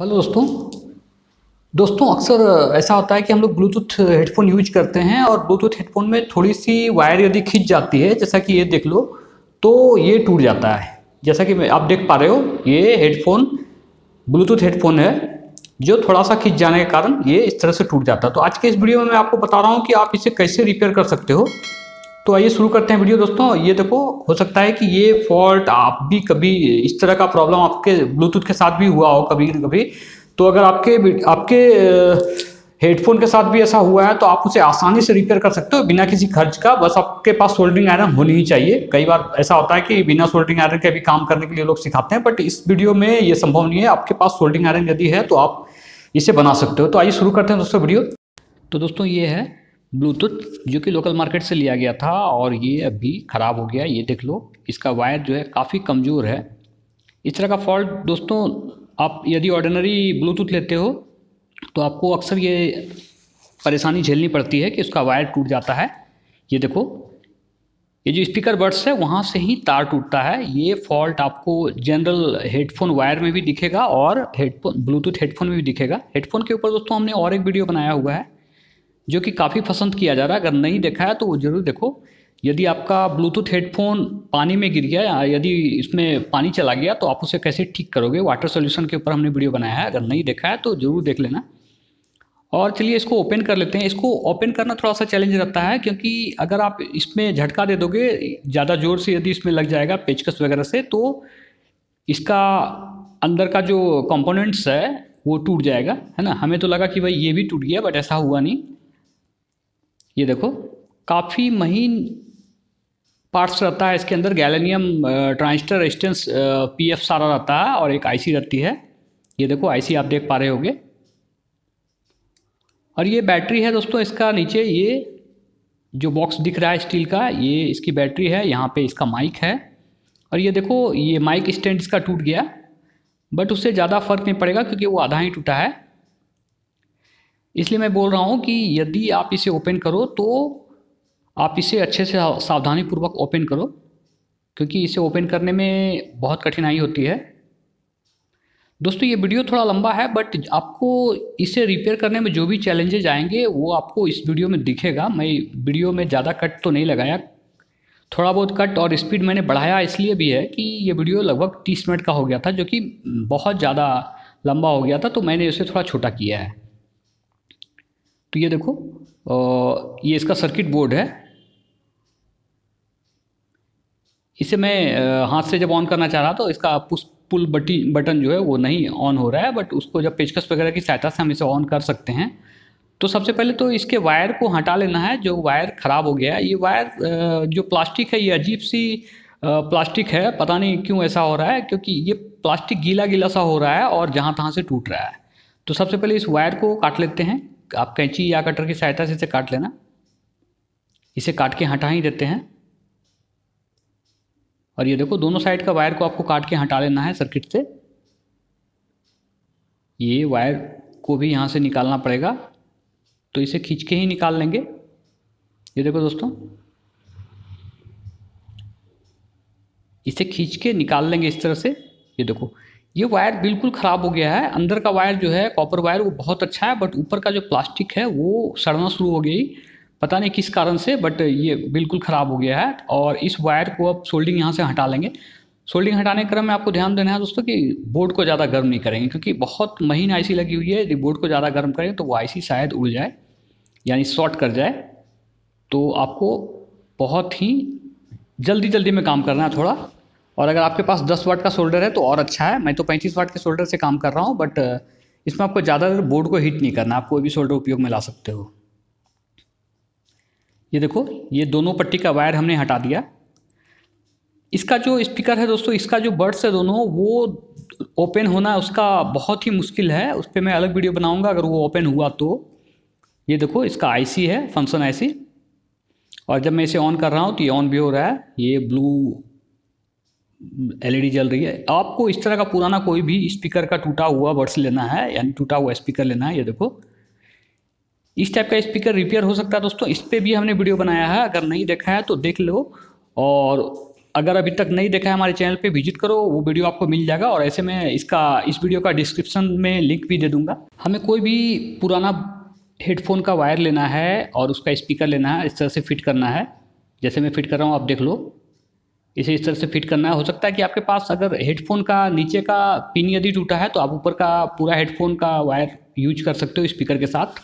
hello दोस्तों दोस्तों अक्सर ऐसा होता है कि हम लोग ब्लूटूथ हेडफोन यूज करते हैं और ब्लूटूथ हेडफोन में थोड़ी सी वायर यदि खींच जाती है जैसा कि ये देख लो तो ये टूट जाता है जैसा कि आप देख पा रहे हो ये हेडफोन ब्लूटूथ हेडफोन है जो थोड़ा सा खींच जाने के कारण ये इस तरह से टूट जाता है तो आज के इस वीडियो में मैं आपको बता रहा हूँ कि आप इसे कैसे रिपेयर कर सकते हो तो आइए शुरू करते हैं वीडियो दोस्तों ये देखो हो सकता है कि ये फॉल्ट आप भी कभी इस तरह का प्रॉब्लम आपके ब्लूटूथ के साथ भी हुआ हो कभी कभी तो अगर आपके आपके हेडफोन के साथ भी ऐसा हुआ है तो आप उसे आसानी से रिपेयर कर सकते हो बिना किसी खर्च का बस आपके पास सोल्डिंग आयरन होनी ही चाहिए कई बार ऐसा होता है कि बिना सोल्डिंग आयरन के भी काम करने के लिए लोग सिखाते हैं बट इस वीडियो में ये संभव नहीं है आपके पास सोल्डिंग आयरन यदि है तो आप इसे बना सकते हो तो आइए शुरू करते हैं दोस्तों वीडियो तो दोस्तों ये है ब्लूटूथ जो कि लोकल मार्केट से लिया गया था और ये अभी ख़राब हो गया ये देख लो इसका वायर जो है काफ़ी कमज़ोर है इस तरह का फॉल्ट दोस्तों आप यदि ऑर्डिनरी ब्लूटूथ लेते हो तो आपको अक्सर ये परेशानी झेलनी पड़ती है कि उसका वायर टूट जाता है ये देखो ये जो स्पीकर बर्ड्स है वहाँ से ही तार टूटता है ये फॉल्ट आपको जनरल हेडफोन वायर में भी दिखेगा और हेडफोन ब्लूटूथ हेडफोन में भी दिखेगा हेडफोन के ऊपर दोस्तों हमने और एक वीडियो बनाया हुआ है जो कि काफ़ी पसंद किया जा रहा है अगर नहीं देखा है तो ज़रूर देखो यदि आपका ब्लूटूथ हेडफोन पानी में गिर गया या यदि इसमें पानी चला गया तो आप उसे कैसे ठीक करोगे वाटर सोल्यूशन के ऊपर हमने वीडियो बनाया है अगर नहीं देखा है तो ज़रूर देख लेना और चलिए इसको ओपन कर लेते हैं इसको ओपन करना थोड़ा सा चैलेंज रहता है क्योंकि अगर आप इसमें झटका दे दोगे ज़्यादा ज़ोर से यदि इसमें लग जाएगा पेचकस वगैरह से तो इसका अंदर का जो कंपोनेंट्स है वो टूट जाएगा है ना हमें तो लगा कि भाई ये भी टूट गया बट ऐसा हुआ नहीं ये देखो काफ़ी महीन पार्ट्स रहता है इसके अंदर गैलेनियम ट्रांजिस्टर रेजिस्टेंस पीएफ सारा रहता है और एक आईसी रहती है ये देखो आईसी आप देख पा रहे होंगे और ये बैटरी है दोस्तों इसका नीचे ये जो बॉक्स दिख रहा है स्टील का ये इसकी बैटरी है यहाँ पे इसका माइक है और ये देखो ये माइक स्टैंड इसका टूट गया बट उससे ज़्यादा फर्क नहीं पड़ेगा क्योंकि वो आधा ही टूटा है इसलिए मैं बोल रहा हूँ कि यदि आप इसे ओपन करो तो आप इसे अच्छे से सावधानी पूर्वक ओपन करो क्योंकि इसे ओपन करने में बहुत कठिनाई होती है दोस्तों ये वीडियो थोड़ा लंबा है बट आपको इसे रिपेयर करने में जो भी चैलेंजेज आएंगे वो आपको इस वीडियो में दिखेगा मैं वीडियो में ज़्यादा कट तो नहीं लगाया थोड़ा बहुत कट और स्पीड मैंने बढ़ाया इसलिए भी है कि ये वीडियो लगभग तीस मिनट का हो गया था जो कि बहुत ज़्यादा लंबा हो गया था तो मैंने उसे थोड़ा छोटा किया है तो ये देखो ये इसका सर्किट बोर्ड है इसे मैं हाथ से जब ऑन करना चाह रहा तो इसका पुश पुल बटी बटन जो है वो नहीं ऑन हो रहा है बट उसको जब पेचकस वगैरह की सहायता से हम इसे ऑन कर सकते हैं तो सबसे पहले तो इसके वायर को हटा लेना है जो वायर ख़राब हो गया है ये वायर जो प्लास्टिक है ये अजीब सी प्लास्टिक है पता नहीं क्यों ऐसा हो रहा है क्योंकि ये प्लास्टिक गीला गीला सा हो रहा है और जहाँ तहाँ से टूट रहा है तो सबसे पहले इस वायर को काट लेते हैं आप कैंची या कटर की सहायता से इसे काट लेना इसे काट के हटा ही देते हैं और ये देखो दोनों साइड का वायर को आपको काट के हटा लेना है सर्किट से ये वायर को भी यहाँ से निकालना पड़ेगा तो इसे खींच के ही निकाल लेंगे ये देखो दोस्तों इसे खींच के निकाल लेंगे इस तरह से ये देखो ये वायर बिल्कुल ख़राब हो गया है अंदर का वायर जो है कॉपर वायर वो बहुत अच्छा है बट ऊपर का जो प्लास्टिक है वो सड़ना शुरू हो गई पता नहीं किस कारण से बट ये बिल्कुल ख़राब हो गया है और इस वायर को अब सोल्डिंग यहाँ से हटा लेंगे सोल्डिंग हटाने के क्रम में आपको ध्यान देना है दोस्तों कि बोर्ड को ज़्यादा गर्म नहीं करेंगे क्योंकि बहुत महीन आईसी लगी हुई है यदि बोर्ड को ज़्यादा गर्म करेंगे तो वो आईसी शायद उड़ जाए यानी शॉर्ट कर जाए तो आपको बहुत ही जल्दी जल्दी में काम करना है थोड़ा और अगर आपके पास 10 वाट का सोल्डर है तो और अच्छा है मैं तो 35 वाट के सोल्डर से काम कर रहा हूँ बट इसमें आपको ज़्यादा बोर्ड को हीट नहीं करना आप कोई भी सोल्डर उपयोग में ला सकते हो ये देखो ये दोनों पट्टी का वायर हमने हटा दिया इसका जो स्पीकर है दोस्तों इसका जो बर्ड्स है दोनों वो ओपन होना उसका बहुत ही मुश्किल है उस पर मैं अलग वीडियो बनाऊंगा अगर वो ओपन हुआ तो ये देखो इसका आईसी है फंक्शन आईसी और जब मैं इसे ऑन कर रहा हूँ तो ये ऑन भी हो रहा है ये ब्लू एलईडी जल रही है आपको इस तरह का पुराना कोई भी स्पीकर का टूटा हुआ बर्ड्स लेना है यानी टूटा हुआ स्पीकर लेना है ये देखो इस टाइप का स्पीकर रिपेयर हो सकता है दोस्तों इस पर भी हमने वीडियो बनाया है अगर नहीं देखा है तो देख लो और अगर अभी तक नहीं देखा है हमारे चैनल पे विजिट करो वो वीडियो आपको मिल जाएगा और ऐसे में इसका इस वीडियो का डिस्क्रिप्शन में लिंक भी दे दूंगा हमें कोई भी पुराना हेडफोन का वायर लेना है और उसका स्पीकर लेना है इस तरह से फिट करना है जैसे मैं फिट कर रहा हूँ आप देख लो इसे इस तरह से फिट करना है हो सकता है कि आपके पास अगर हेडफोन का नीचे का पिन यदि टूटा है तो आप ऊपर का पूरा हेडफोन का वायर यूज कर सकते हो स्पीकर के साथ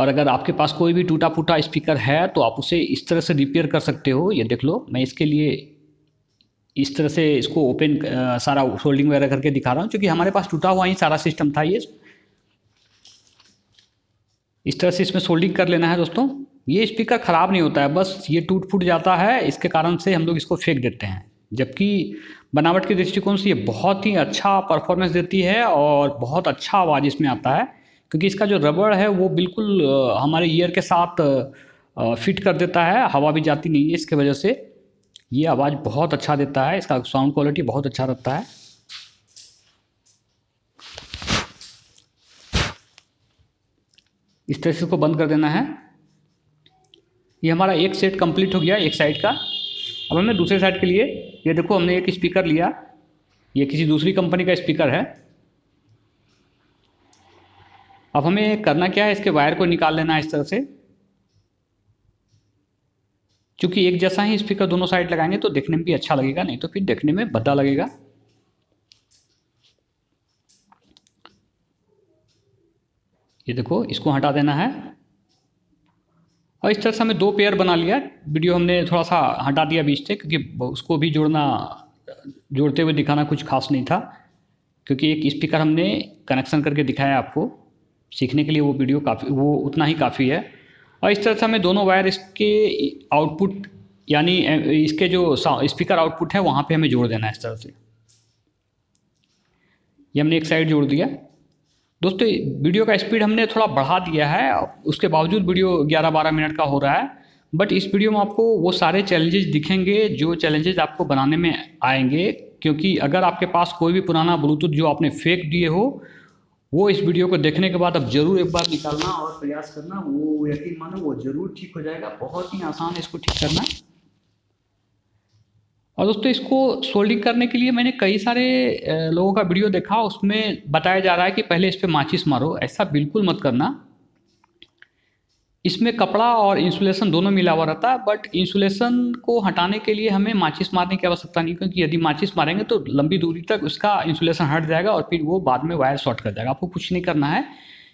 और अगर आपके पास कोई भी टूटा फूटा स्पीकर है तो आप उसे इस तरह से रिपेयर कर सकते हो ये देख लो मैं इसके लिए इस तरह से इसको ओपन सारा होल्डिंग वगैरह करके दिखा रहा हूँ क्योंकि हमारे पास टूटा हुआ ही सारा सिस्टम था ये इस तरह से इसमें सोल्डिंग कर लेना है दोस्तों ये स्पीकर ख़राब नहीं होता है बस ये टूट फूट जाता है इसके कारण से हम लोग इसको फेंक देते हैं जबकि बनावट के दृष्टिकोण से ये बहुत ही अच्छा परफॉर्मेंस देती है और बहुत अच्छा आवाज़ इसमें आता है क्योंकि इसका जो रबड़ है वो बिल्कुल हमारे ईयर के साथ फिट कर देता है हवा भी जाती नहीं है इसके वजह से ये आवाज़ बहुत अच्छा देता है इसका साउंड क्वालिटी बहुत अच्छा रहता है इस तरह से इसको बंद कर देना है ये हमारा एक सेट कंप्लीट हो गया एक साइड का अब हमें दूसरे साइड के लिए ये देखो हमने एक स्पीकर लिया ये किसी दूसरी कंपनी का स्पीकर है अब हमें करना क्या है इसके वायर को निकाल लेना है इस तरह से क्योंकि एक जैसा ही स्पीकर दोनों साइड लगाएंगे तो देखने में भी अच्छा लगेगा नहीं तो फिर देखने में भद्दा लगेगा ये देखो इसको हटा देना है और इस तरह से हमें दो पेयर बना लिया वीडियो हमने थोड़ा सा हटा दिया बीच से क्योंकि उसको भी जोड़ना जोड़ते हुए दिखाना कुछ खास नहीं था क्योंकि एक स्पीकर हमने कनेक्शन करके दिखाया आपको सीखने के लिए वो वीडियो काफ़ी वो उतना ही काफ़ी है और इस तरह से हमें दोनों वायर इसके आउटपुट यानी इसके जो स्पीकर आउटपुट है वहाँ पे हमें जोड़ देना है इस तरह से ये हमने एक साइड जोड़ दिया दोस्तों वीडियो का स्पीड हमने थोड़ा बढ़ा दिया है उसके बावजूद वीडियो 11-12 मिनट का हो रहा है बट इस वीडियो में आपको वो सारे चैलेंजेस दिखेंगे जो चैलेंजेस आपको बनाने में आएंगे क्योंकि अगर आपके पास कोई भी पुराना ब्लूटूथ जो आपने फेंक दिए हो वो इस वीडियो को देखने के बाद अब जरूर एक बार निकालना और प्रयास करना वो यकीन मानो वो जरूर ठीक हो जाएगा बहुत ही आसान है इसको ठीक करना और दोस्तों इसको सोल्डिंग करने के लिए मैंने कई सारे लोगों का वीडियो देखा उसमें बताया जा रहा है कि पहले इस पर माचिस मारो ऐसा बिल्कुल मत करना इसमें कपड़ा और इंसुलेशन दोनों मिला हुआ रहता है बट इंसुलेशन को हटाने के लिए हमें माचिस मारने की आवश्यकता नहीं क्योंकि यदि माचिस मारेंगे तो लंबी दूरी तक उसका इंसुलेशन हट जाएगा और फिर वो बाद में वायर शॉर्ट कर जाएगा आपको कुछ नहीं करना है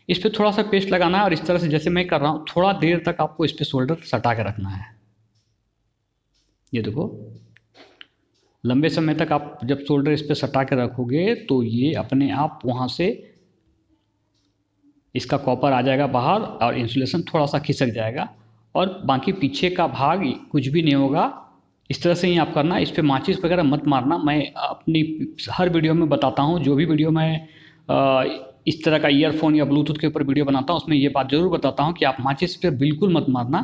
इस पर थोड़ा सा पेस्ट लगाना है और इस तरह से जैसे मैं कर रहा हूँ थोड़ा देर तक आपको इस पर शोल्डर सटा के रखना है ये देखो लंबे समय तक आप जब शोल्डर इस पर सटा के रखोगे तो ये अपने आप वहाँ से इसका कॉपर आ जाएगा बाहर और इंसुलेशन थोड़ा सा खिसक जाएगा और बाकी पीछे का भाग कुछ भी नहीं होगा इस तरह से ही आप करना इस पर माचिस वगैरह मत मारना मैं अपनी हर वीडियो में बताता हूँ जो भी वीडियो मैं इस तरह का ईयरफोन या ब्लूटूथ के ऊपर वीडियो बनाता हूँ उसमें ये बात ज़रूर बताता हूँ कि आप माचिस पर बिल्कुल मत मारना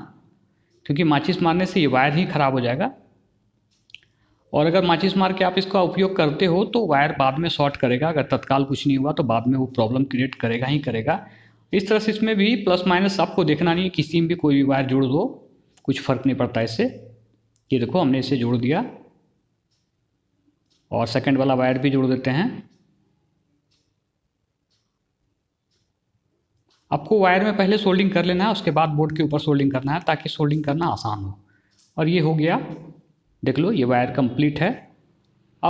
क्योंकि माचिस मारने से ये वायर ही ख़राब हो जाएगा और अगर माचिस मार के आप इसका उपयोग करते हो तो वायर बाद में शॉर्ट करेगा अगर तत्काल कुछ नहीं हुआ तो बाद में वो प्रॉब्लम क्रिएट करेगा ही करेगा इस तरह से इसमें भी प्लस माइनस आपको देखना नहीं है किसी में भी कोई भी वायर जोड़ दो कुछ फर्क नहीं पड़ता इससे ये देखो हमने इसे जोड़ दिया और सेकेंड वाला वायर भी जोड़ देते हैं आपको वायर में पहले सोल्डिंग कर लेना है उसके बाद बोर्ड के ऊपर सोल्डिंग करना है ताकि सोल्डिंग करना आसान हो और ये हो गया देख लो ये वायर कंप्लीट है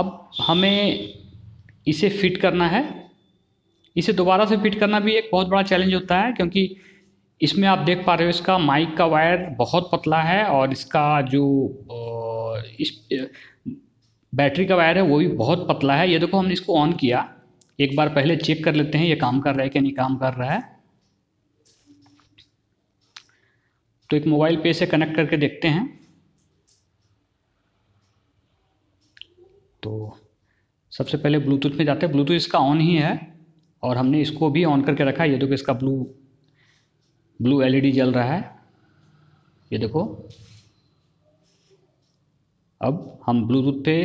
अब हमें इसे फिट करना है इसे दोबारा से फिट करना भी एक बहुत बड़ा चैलेंज होता है क्योंकि इसमें आप देख पा रहे हो इसका माइक का वायर बहुत पतला है और इसका जो इस बैटरी का वायर है वो भी बहुत पतला है ये देखो हमने इसको ऑन किया एक बार पहले चेक कर लेते हैं ये काम कर रहा है कि नहीं काम कर रहा है तो एक मोबाइल पे से कनेक्ट करके देखते हैं तो सबसे पहले ब्लूटूथ में जाते हैं ब्लूटूथ इसका ऑन ही है और हमने इसको भी ऑन करके रखा है ये देखो इसका ब्लू ब्लू एलईडी जल रहा है ये देखो अब हम ब्लूटूथ पे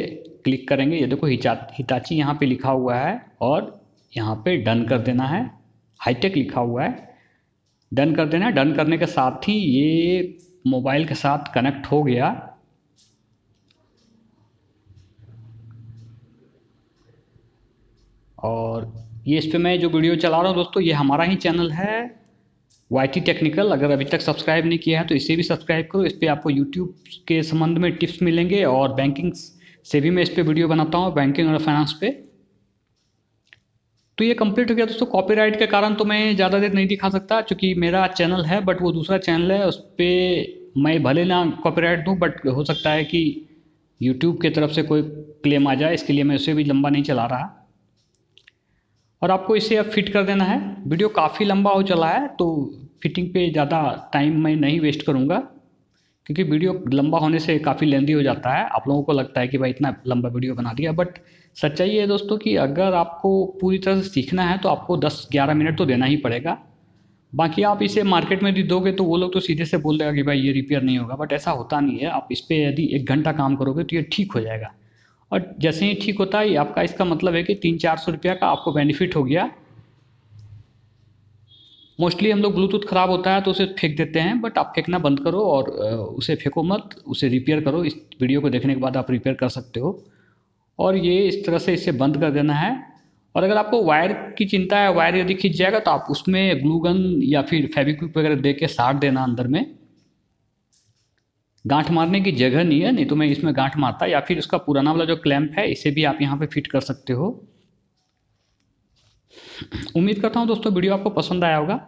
क्लिक करेंगे ये देखो हिचा हिताची यहाँ पे लिखा हुआ है और यहाँ पे डन कर देना है हाईटेक लिखा हुआ है डन कर देना है डन करने के साथ ही ये मोबाइल के साथ कनेक्ट हो गया और ये इस पर मैं जो वीडियो चला रहा हूँ दोस्तों ये हमारा ही चैनल है वाई टेक्निकल अगर अभी तक सब्सक्राइब नहीं किया है तो इसे भी सब्सक्राइब करो इस पर आपको यूट्यूब के संबंध में टिप्स मिलेंगे और बैंकिंग से भी मैं इस पर वीडियो बनाता हूँ बैंकिंग और फाइनेंस पे तो ये कंप्लीट हो गया दोस्तों कॉपीराइट के कारण तो मैं ज़्यादा देर नहीं दिखा सकता क्योंकि मेरा चैनल है बट वो दूसरा चैनल है उस पर मैं भले ना कॉपीराइट दूँ बट हो सकता है कि यूट्यूब के तरफ से कोई क्लेम आ जाए इसके लिए मैं उसे भी लंबा नहीं चला रहा और आपको इसे अब फिट कर देना है वीडियो काफ़ी लंबा हो चला है तो फिटिंग पे ज़्यादा टाइम मैं नहीं वेस्ट करूँगा क्योंकि वीडियो लंबा होने से काफ़ी लेंदी हो जाता है आप लोगों को लगता है कि भाई इतना लंबा वीडियो बना दिया बट सच्चाई है दोस्तों कि अगर आपको पूरी तरह से सीखना है तो आपको 10-11 मिनट तो देना ही पड़ेगा बाकी आप इसे मार्केट में भी दोगे तो वो लोग तो सीधे से बोल देगा कि भाई ये रिपेयर नहीं होगा बट ऐसा होता नहीं है आप इस पर यदि एक घंटा काम करोगे तो ये ठीक हो जाएगा और जैसे ही ठीक होता है आपका इसका मतलब है कि तीन चार सौ रुपया का आपको बेनिफिट हो गया मोस्टली हम लोग ब्लूटूथ ख़राब होता है तो उसे फेंक देते हैं बट आप फेंकना बंद करो और उसे फेंको मत उसे रिपेयर करो इस वीडियो को देखने के बाद आप रिपेयर कर सकते हो और ये इस तरह से इसे बंद कर देना है और अगर आपको वायर की चिंता है वायर यदि खींच जाएगा तो आप उसमें ग्लूगन या फिर फेविक्विक वगैरह दे के साट देना अंदर में गांठ मारने की जगह नहीं है नहीं तो मैं इसमें गांठ मारता या फिर उसका पुराना वाला जो क्लैम्प है इसे भी आप यहाँ पे फिट कर सकते हो उम्मीद करता हूँ दोस्तों वीडियो आपको पसंद आया होगा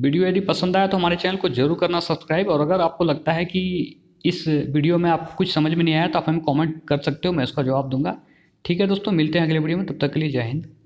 वीडियो यदि पसंद आया तो हमारे चैनल को जरूर करना सब्सक्राइब और अगर आपको लगता है कि इस वीडियो में आपको कुछ समझ में नहीं आया तो आप हमें कॉमेंट कर सकते हो मैं उसका जवाब दूंगा ठीक है दोस्तों मिलते हैं अगले वीडियो में तब तक के लिए जय हिंद